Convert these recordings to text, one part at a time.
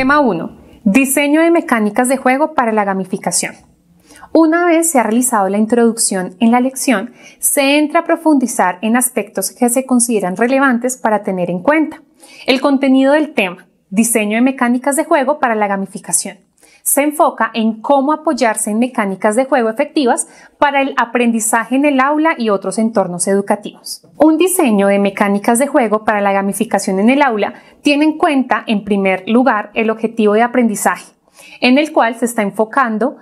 Tema 1. Diseño de mecánicas de juego para la gamificación. Una vez se ha realizado la introducción en la lección, se entra a profundizar en aspectos que se consideran relevantes para tener en cuenta. El contenido del tema, diseño de mecánicas de juego para la gamificación se enfoca en cómo apoyarse en mecánicas de juego efectivas para el aprendizaje en el aula y otros entornos educativos. Un diseño de mecánicas de juego para la gamificación en el aula tiene en cuenta, en primer lugar, el objetivo de aprendizaje, en el cual se está enfocando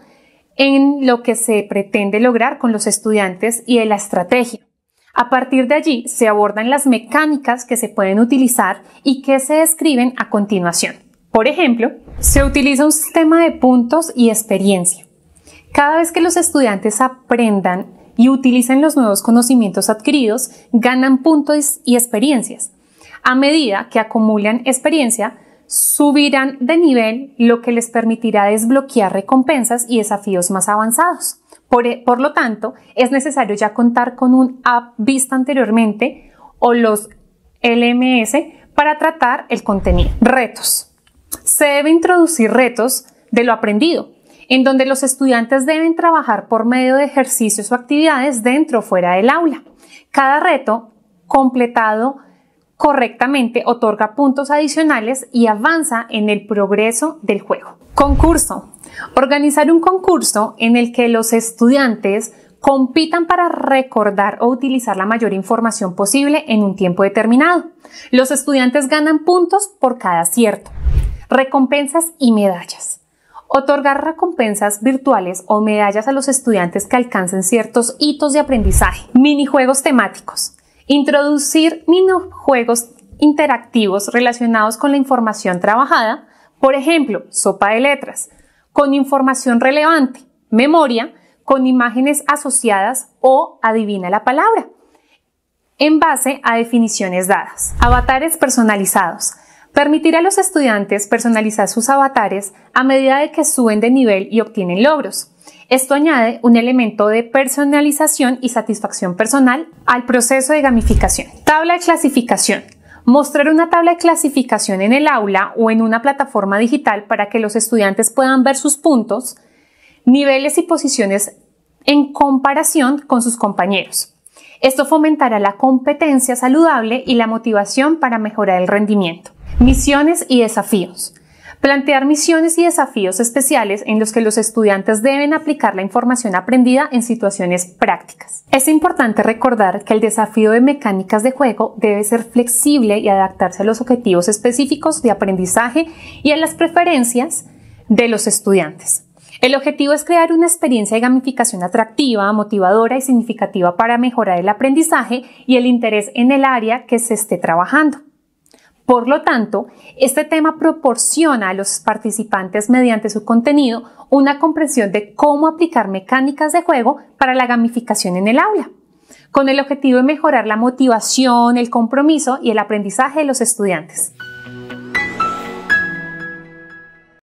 en lo que se pretende lograr con los estudiantes y en la estrategia. A partir de allí se abordan las mecánicas que se pueden utilizar y que se describen a continuación. Por ejemplo, se utiliza un sistema de puntos y experiencia. Cada vez que los estudiantes aprendan y utilicen los nuevos conocimientos adquiridos, ganan puntos y experiencias. A medida que acumulan experiencia, subirán de nivel, lo que les permitirá desbloquear recompensas y desafíos más avanzados. Por, e, lo tanto, es necesario ya contar con un app vista anteriormente o los LMS para tratar el contenido. Retos se debe introducir retos de lo aprendido, en donde los estudiantes deben trabajar por medio de ejercicios o actividades dentro o fuera del aula. Cada reto completado correctamente otorga puntos adicionales y avanza en el progreso del juego. Concurso. Organizar un concurso en el que los estudiantes compitan para recordar o utilizar la mayor información posible en un tiempo determinado. Los estudiantes ganan puntos por cada acierto. Recompensas y medallas. Otorgar recompensas virtuales o medallas a los estudiantes que alcancen ciertos hitos de aprendizaje. Minijuegos temáticos. Introducir minijuegos interactivos relacionados con la información trabajada, por ejemplo, sopa de letras, con información relevante, memoria, con imágenes asociadas o adivina la palabra, en base a definiciones dadas. Avatares personalizados Permitir a los estudiantes personalizar sus avatares a medida de que suben de nivel y obtienen logros. Esto añade un elemento de personalización y satisfacción personal al proceso de gamificación. Tabla de clasificación. Mostrar una tabla de clasificación en el aula o en una plataforma digital para que los estudiantes puedan ver sus puntos, niveles y posiciones en comparación con sus compañeros. Esto fomentará la competencia saludable y la motivación para mejorar el rendimiento. Misiones y desafíos. Plantear misiones y desafíos especiales en los que los estudiantes deben aplicar la información aprendida en situaciones prácticas. Es importante recordar que el desafío de mecánicas de juego debe ser flexible y adaptarse a los objetivos específicos de aprendizaje y a las preferencias de los estudiantes. El objetivo es crear una experiencia de gamificación atractiva, motivadora y significativa para mejorar el aprendizaje y el interés en el área que se esté trabajando. Por lo tanto, este tema proporciona a los participantes mediante su contenido una comprensión de cómo aplicar mecánicas de juego para la gamificación en el aula, con el objetivo de mejorar la motivación, el compromiso y el aprendizaje de los estudiantes.